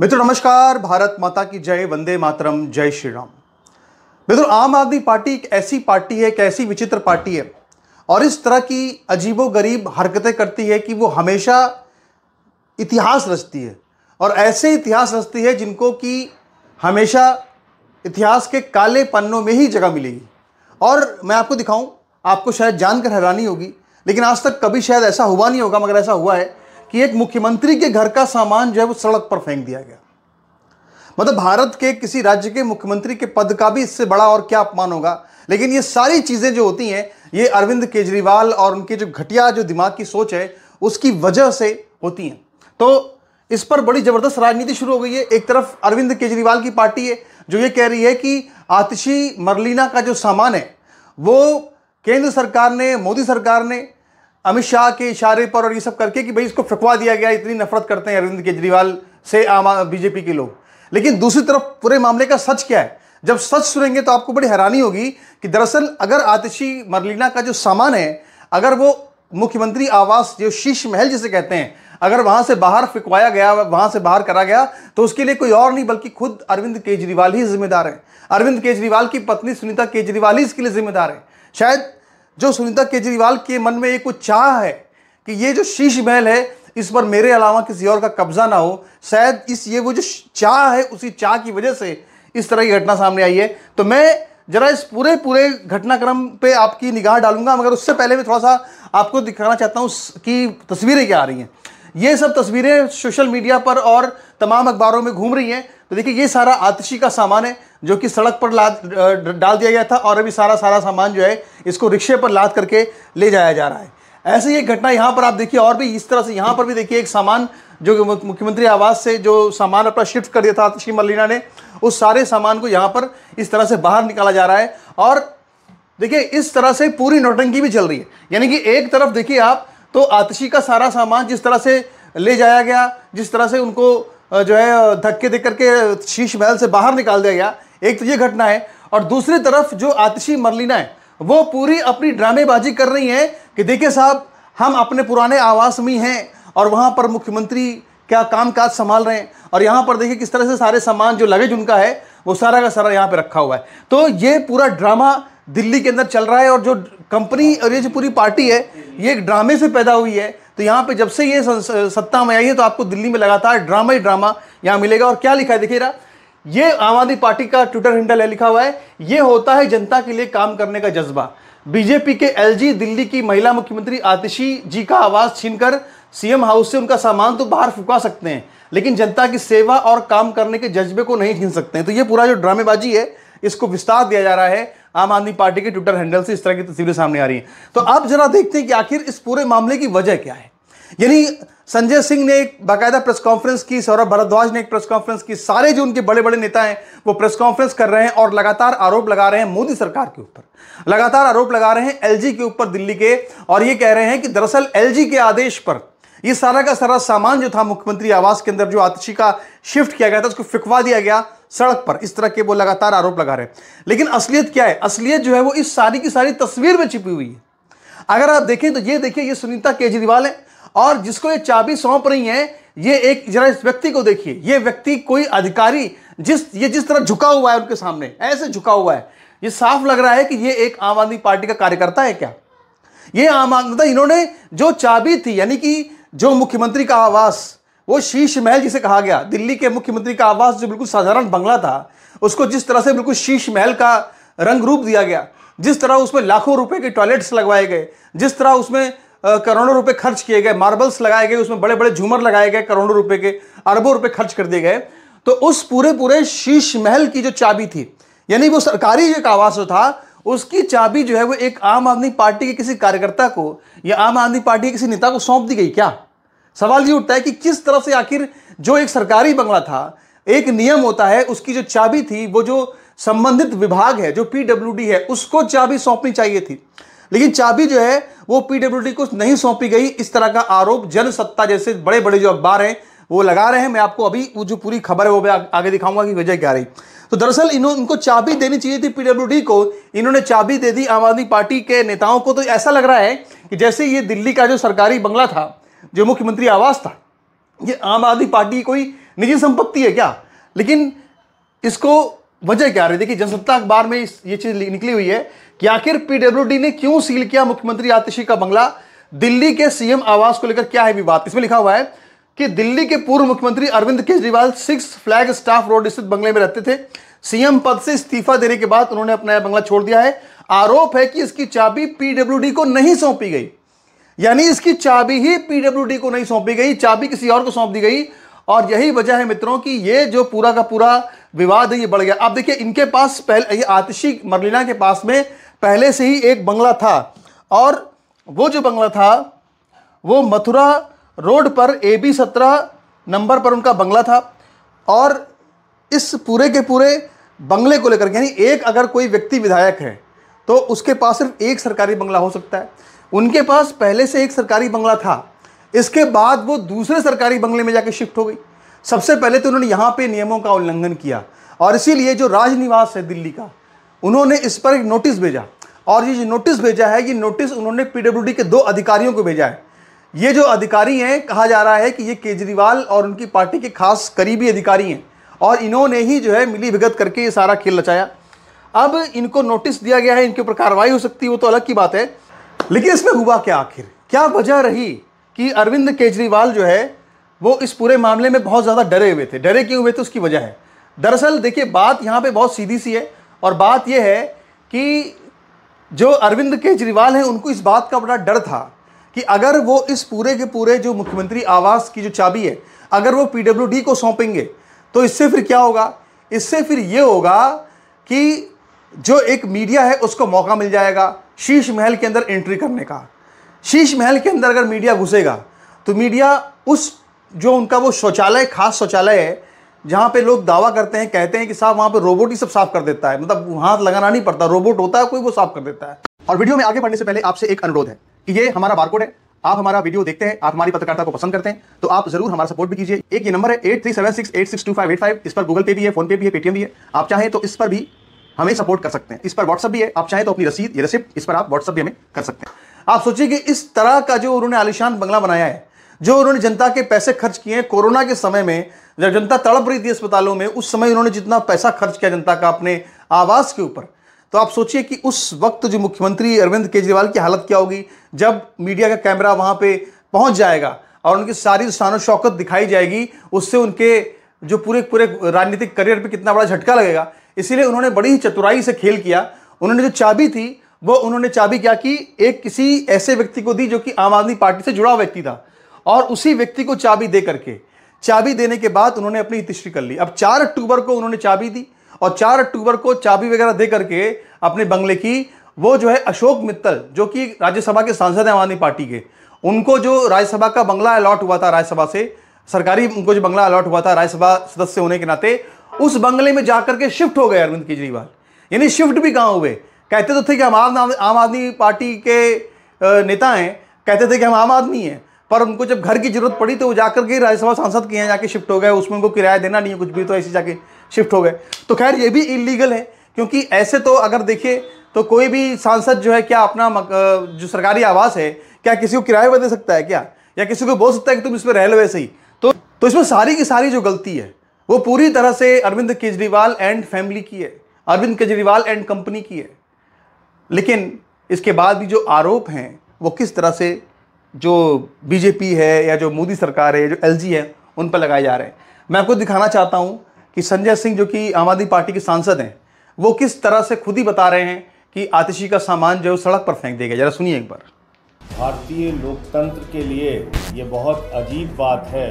मित्रों नमस्कार भारत माता की जय वंदे मातरम जय श्री राम मित्रों आम आदमी पार्टी एक ऐसी पार्टी है एक ऐसी विचित्र पार्टी है और इस तरह की अजीबो गरीब हरकतें करती है कि वो हमेशा इतिहास रचती है और ऐसे इतिहास रचती है जिनको कि हमेशा इतिहास के काले पन्नों में ही जगह मिलेगी और मैं आपको दिखाऊं आपको शायद जानकर हैरानी होगी लेकिन आज तक कभी शायद ऐसा हुआ नहीं होगा मगर ऐसा हुआ है कि एक मुख्यमंत्री के घर का सामान जो है वो सड़क पर फेंक दिया गया मतलब भारत के किसी राज्य के मुख्यमंत्री के पद का भी इससे बड़ा और क्या अपमान होगा लेकिन ये सारी चीज़ें जो होती हैं ये अरविंद केजरीवाल और उनकी जो घटिया जो दिमाग की सोच है उसकी वजह से होती हैं तो इस पर बड़ी ज़बरदस्त राजनीति शुरू हो गई है एक तरफ अरविंद केजरीवाल की पार्टी है जो ये कह रही है कि आतिशी मरलीना का जो सामान है वो केंद्र सरकार ने मोदी सरकार ने अमित शाह के इशारे पर और ये सब करके कि भाई इसको फकवा दिया गया इतनी नफरत करते हैं अरविंद केजरीवाल से आम बीजेपी के लोग लेकिन दूसरी तरफ पूरे मामले का सच क्या है जब सच सुनेंगे तो आपको बड़ी हैरानी होगी कि दरअसल अगर आतिशी मरलीना का जो सामान है अगर वो मुख्यमंत्री आवास जो शीश महल जिसे कहते हैं अगर वहां से बाहर फिकवाया गया वहां से बाहर करा गया तो उसके लिए कोई और नहीं बल्कि खुद अरविंद केजरीवाल ही जिम्मेदार है अरविंद केजरीवाल की पत्नी सुनीता केजरीवाल ही इसके लिए जिम्मेदार है शायद जो सुनीता केजरीवाल के मन में एक कुछ चाह है कि ये जो शीश महल है इस पर मेरे अलावा किसी और का कब्जा ना हो शायद इस ये वो जो चाह है उसी चाह की वजह से इस तरह की घटना सामने आई है तो मैं जरा इस पूरे पूरे घटनाक्रम पे आपकी निगाह डालूंगा मगर उससे पहले मैं थोड़ा सा आपको दिखाना चाहता हूँ कि तस्वीरें क्या आ रही हैं ये सब तस्वीरें सोशल मीडिया पर और तमाम अखबारों में घूम रही हैं तो देखिए ये सारा आतिशी का सामान है जो कि सड़क पर लाद डाल दिया गया था और अभी सारा सारा सामान जो है इसको रिक्शे पर लाद करके ले जाया जा रहा है ऐसी ही घटना यहाँ पर आप देखिए और भी इस तरह से यहाँ पर भी देखिए एक सामान जो मुख्यमंत्री आवास से जो सामान अपना शिफ्ट कर दिया था आतिशी मलिना ने उस सारे सामान को यहाँ पर इस तरह से बाहर निकाला जा रहा है और देखिए इस तरह से पूरी नोटंकी भी चल रही है यानी कि एक तरफ देखिए आप तो आतिशी का सारा सामान जिस तरह से ले जाया गया जिस तरह से उनको जो है धक्के दे करके शीश महल से बाहर निकाल दिया गया एक तो ये घटना है और दूसरी तरफ जो आतिशी मरलिना है वो पूरी अपनी ड्रामेबाजी कर रही हैं कि देखिए साहब हम अपने पुराने आवास में हैं और वहाँ पर मुख्यमंत्री क्या काम काज संभाल रहे हैं और यहाँ पर देखिए किस तरह से सारे सामान जो लगेज उनका है वो सारा का सारा यहाँ पे रखा हुआ है तो ये पूरा ड्रामा दिल्ली के अंदर चल रहा है और जो कंपनी और ये जो पूरी पार्टी है ये एक ड्रामे से पैदा हुई है तो यहाँ पे जब से ये सत्ता में आई है तो आपको दिल्ली में लगातार ड्रामा ही ड्रामा यहाँ मिलेगा और क्या लिखा है देखिए ये आम आदमी पार्टी का ट्विटर हैंडल है लिखा हुआ है ये होता है जनता के लिए काम करने का जज्बा बीजेपी के एलजी दिल्ली की महिला मुख्यमंत्री आतिशी जी का आवाज छीनकर सीएम हाउस से उनका सामान तो बाहर फुका सकते हैं लेकिन जनता की सेवा और काम करने के जज्बे को नहीं छीन सकते हैं तो ये पूरा जो ड्रामेबाजी है इसको विस्तार दिया जा रहा है आम आदमी पार्टी के ट्विटर हैंडल से इस तरह की तस्वीरें सामने आ रही हैं तो आप जरा देखते हैं कि आखिर इस पूरे मामले की वजह क्या है यानी संजय सिंह ने एक बाकायदा प्रेस कॉन्फ्रेंस की सौरभ भारद्वाज ने एक प्रेस कॉन्फ्रेंस की सारे जो उनके बड़े बड़े नेता हैं वो प्रेस कॉन्फ्रेंस कर रहे हैं और लगातार आरोप लगा रहे हैं मोदी सरकार के ऊपर लगातार आरोप लगा रहे हैं एल के ऊपर दिल्ली के और ये कह रहे हैं कि दरअसल एल के आदेश पर ये सारा का सारा सामान जो था मुख्यमंत्री आवास के अंदर जो आतिशी का शिफ्ट किया गया था उसको फिकवा दिया गया सड़क पर इस तरह के वो लगातार आरोप लगा रहे हैं लेकिन असलियत क्या है असलियत जो है वो इस सारी की सारी तस्वीर में छिपी हुई है अगर आप देखें तो ये देखिए ये सुनीता केजरीवाल है और जिसको ये चाबी सौंप रही है ये एक जरा इस व्यक्ति को देखिए ये व्यक्ति कोई अधिकारी जिस ये जिस तरह झुका हुआ है उनके सामने ऐसे झुका हुआ है ये साफ लग रहा है कि ये एक आम आदमी पार्टी का कार्यकर्ता है क्या ये आम आदमी मतलब इन्होंने जो चाबी थी यानी कि जो मुख्यमंत्री का आवास वो शीश महल जिसे कहा गया दिल्ली के मुख्यमंत्री का आवास जो बिल्कुल साधारण बंगला था उसको जिस तरह से बिल्कुल शीश महल का रंग रूप दिया गया जिस तरह उसमें लाखों रुपए के टॉयलेट्स लगवाए गए जिस तरह उसमें करोड़ों रुपए खर्च किए गए मार्बल्स लगाए गए उसमें बड़े बड़े झूमर लगाए गए करोड़ों रुपए के अरबों रुपए खर्च कर दिए गए तो उस पूरे पूरे शीश महल की जो चाबी थी यानी वो सरकारी एक आवास जो था उसकी चाबी जो है वो एक आम आदमी पार्टी के किसी कार्यकर्ता को या आम आदमी पार्टी के किसी नेता को सौंप दी गई क्या सवाल ये उठता है कि किस तरह से आखिर जो एक सरकारी बंगला था एक नियम होता है उसकी जो चाबी थी वो जो संबंधित विभाग है जो पीडब्ल्यूडी है उसको चाबी सौंपनी चाहिए थी लेकिन चाबी जो है वो पीडब्ल्यूडी को नहीं सौंपी गई इस तरह का आरोप जनसत्ता जैसे बड़े बड़े जो अखबार हैं वो लगा रहे हैं मैं आपको अभी वो जो पूरी खबर है वो मैं आगे दिखाऊंगा कि वजह क्या रही तो दरअसल इन्हों इनको चाबी देनी चाहिए थी पीडब्ल्यूडी को इन्होंने चाबी दे दी आम आदमी पार्टी के नेताओं को तो ऐसा लग रहा है कि जैसे ये दिल्ली का जो सरकारी बंगला था जो मुख्यमंत्री आवास था ये आम आदमी पार्टी कोई निजी संपत्ति है क्या लेकिन इसको वजह क्या रही देखिए जनसत्ता अखबार में ये चीज निकली हुई है कि आखिर पीडब्ल्यू ने क्यों सील किया मुख्यमंत्री आतिशी का बंगला दिल्ली के सीएम आवास को लेकर क्या है बात इसमें लिखा हुआ है कि दिल्ली के पूर्व मुख्यमंत्री Arvind Kejriwal six Flagstaff Road स्थित बंगले में रहते थे सीएम पद से इस्तीफा देने के बाद उन्होंने अपना यह बंगला छोड़ दिया है आरोप है कि इसकी चाबी पीडब्ल्यूडी को नहीं सौंपी गई यानी इसकी चाबी ही पीडब्ल्यू को नहीं सौंपी गई चाबी किसी और को सौंप दी गई और यही वजह है मित्रों कि ये जो पूरा का पूरा विवाद है ये बढ़ गया अब देखिए इनके पास पहले ये आतिशी मरलिना के पास में पहले से ही एक बंगला था और वो जो बंगला था वो मथुरा रोड पर ए बी सत्रह नंबर पर उनका बंगला था और इस पूरे के पूरे बंगले को लेकर यानी एक अगर कोई व्यक्ति विधायक है तो उसके पास सिर्फ एक सरकारी बंगला हो सकता है उनके पास पहले से एक सरकारी बंगला था इसके बाद वो दूसरे सरकारी बंगले में जाके शिफ्ट हो गई सबसे पहले तो उन्होंने यहाँ पे नियमों का उल्लंघन किया और इसीलिए जो राजनिवास है दिल्ली का उन्होंने इस पर एक नोटिस भेजा और ये जो नोटिस भेजा है ये नोटिस उन्होंने पीडब्ल्यूडी के दो अधिकारियों को भेजा है ये जो अधिकारी हैं कहा जा रहा है कि ये केजरीवाल और उनकी पार्टी के खास करीबी अधिकारी हैं और इन्होंने ही जो है मिली भगत करके ये सारा खेल रचाया अब इनको नोटिस दिया गया है इनके ऊपर कार्रवाई हो सकती है वो तो अलग की बात है लेकिन इसमें हुआ क्या आखिर क्या वजह रही कि अरविंद केजरीवाल जो है वो इस पूरे मामले में बहुत ज़्यादा डरे हुए थे डरे क्यों हुए थे उसकी वजह है दरअसल देखिए बात यहाँ पे बहुत सीधी सी है और बात यह है कि जो अरविंद केजरीवाल हैं उनको इस बात का बड़ा डर था कि अगर वो इस पूरे के पूरे जो मुख्यमंत्री आवास की जो चाबी है अगर वो पी को सौंपेंगे तो इससे फिर क्या होगा इससे फिर ये होगा कि जो एक मीडिया है उसको मौका मिल जाएगा शीश महल के अंदर एंट्री करने का शीश महल के अंदर अगर मीडिया घुसेगा तो मीडिया उस जो उनका वो शौचालय खास शौचालय है जहाँ पे लोग दावा करते हैं कहते हैं कि साहब वहाँ पे रोबोट ही सब साफ कर देता है मतलब हाथ लगाना नहीं पड़ता रोबोट होता है कोई वो साफ कर देता है और वीडियो में आगे बढ़ने से पहले आपसे एक अनुरोध है कि ये हमारा बारकोड है आप हमारा वीडियो देखते हैं आप हमारी पत्रकारिता को पसंद करते हैं तो आप जरूर हमारा सपोर्ट भी कीजिए एक ये नंबर है eight three seven six eight six two five eight five इस पर गूगल पे भी है फोन पे भी है पेटीएम भी है आप चाहें तो इस पर भी हमें सपोर्ट कर सकते हैं इस पर व्हाट्सअप भी है आप चाहें तो अपनी रसीद ये रसिप्ट इस पर आप व्हाट्सअप भी हमें कर सकते हैं आप सोचिए कि इस तरह का जो उन्होंने आलिशान बंगला बनाया है जो उन्होंने जनता के पैसे खर्च किए हैं कोरोना के समय में जब जनता तड़प रही थी अस्पतालों में उस समय उन्होंने जितना पैसा खर्च किया जनता का अपने आवास के ऊपर तो आप सोचिए कि उस वक्त जो मुख्यमंत्री अरविंद केजरीवाल की हालत क्या होगी जब मीडिया का कैमरा वहाँ पर पहुँच जाएगा और उनकी सारी शान शौकत दिखाई जाएगी उससे उनके जो पूरे पूरे राजनीतिक करियर पर कितना बड़ा झटका लगेगा इसीलिए उन्होंने बड़ी ही चतुराई से खेल किया उन्होंने जो चाबी थी वो उन्होंने चाबी क्या की कि एक किसी ऐसे व्यक्ति को दी जो कि आम आदमी पार्टी से जुड़ा व्यक्ति था और उसी व्यक्ति को चाबी दे करके चाबी देने के बाद उन्होंने अपनी इतिश्री कर ली अब चार अक्टूबर को उन्होंने चाबी दी और चार अक्टूबर को चाबी वगैरह दे करके अपने बंगले की वो जो है अशोक मित्तल जो कि राज्यसभा के सांसद हैं आम आदमी पार्टी के उनको जो राज्यसभा का बंगला अलॉट हुआ था राज्यसभा से सरकारी उनको जो बंगला अलॉट हुआ था राज्यसभा सदस्य होने के नाते उस बंगले में जाकर के शिफ्ट हो गए अरविंद केजरीवाल यानी शिफ्ट भी कहाँ हुए कहते तो थे कि हम आम आम आदमी पार्टी के नेता हैं कहते थे कि हम आम आदमी हैं पर उनको जब घर की जरूरत पड़ी तो वो जाकर के राज्यसभा सांसद के यहाँ जाके शिफ्ट हो गए उसमें उनको किराया देना नहीं है कुछ भी तो ऐसे जाके शिफ्ट हो गए तो खैर ये भी इलीगल है क्योंकि ऐसे तो अगर देखिए तो कोई भी सांसद जो है क्या अपना जो सरकारी आवास है क्या किसी को किराए पर दे सकता है क्या या किसी को बोल सकता है कि तुम इसमें रह लो वैसे ही तो तो इसमें सारी की सारी जो गलती है वो पूरी तरह से अरविंद केजरीवाल एंड फैमिली की है अरविंद केजरीवाल एंड कंपनी की है लेकिन इसके बाद भी जो आरोप हैं वो किस तरह से जो बीजेपी है या जो मोदी सरकार है जो जी है उन पर लगाए जा रहे हैं मैं आपको दिखाना चाहता हूँ कि संजय सिंह जो कि आम आदमी पार्टी के सांसद हैं वो किस तरह से खुद ही बता रहे हैं कि आतिशी का सामान जो सड़क पर फेंक देगा जरा सुनिए एक बार भारतीय लोकतंत्र के लिए ये बहुत अजीब बात है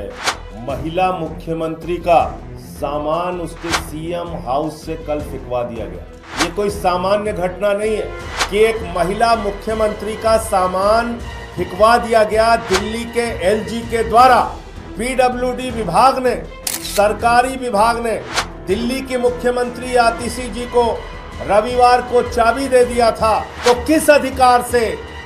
महिला मुख्यमंत्री का सामान उसके सीएम हाउस से कल फेंकवा दिया गया ये कोई सामान्य घटना नहीं है कि एक महिला मुख्यमंत्री का सामान फिकवा दिया गया दिल्ली के एलजी के द्वारा पीडब्ल्यूडी विभाग ने सरकारी विभाग ने दिल्ली के मुख्यमंत्री आतिशी जी को रविवार को चाबी दे दिया था तो किस अधिकार से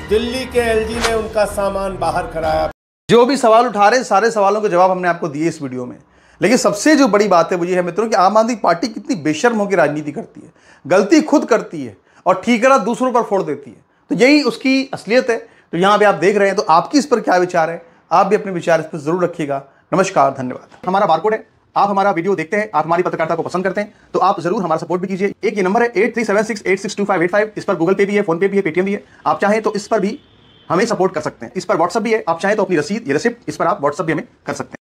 दिल्ली के एलजी ने उनका सामान बाहर कराया जो भी सवाल उठा रहे सारे सवालों के जवाब हमने आपको दिए इस वीडियो में लेकिन सबसे जो बड़ी बात है वो ये है मित्रों कि आम आदमी पार्टी कितनी बेशर्म होकर राजनीति करती है गलती खुद करती है और ठीकरा दूसरों पर फोड़ देती है तो यही उसकी असलियत है तो यहाँ पे आप देख रहे हैं तो आपकी इस पर क्या विचार है आप भी अपने विचार इस पर जरूर रखिएगा नमस्कार धन्यवाद हमारा बारकोड है आप हमारा वीडियो देखते हैं आप हमारी पत्रकारिता को पसंद करते हैं तो आप जरूर हमारा सपोर्ट भी कीजिए एक ये नंबर है eight three seven six eight six two five eight five इस पर गूगल पे भी है फोन पे भी है पेटीएम भी है आप चाहें तो इस पर भी हमें सपोर्ट कर सकते हैं इस पर व्हाट्सअप भी है आप चाहें तो अपनी रसीद ये रसिप्ट इस पर आप व्हाट्सअप भी हमें कर सकते हैं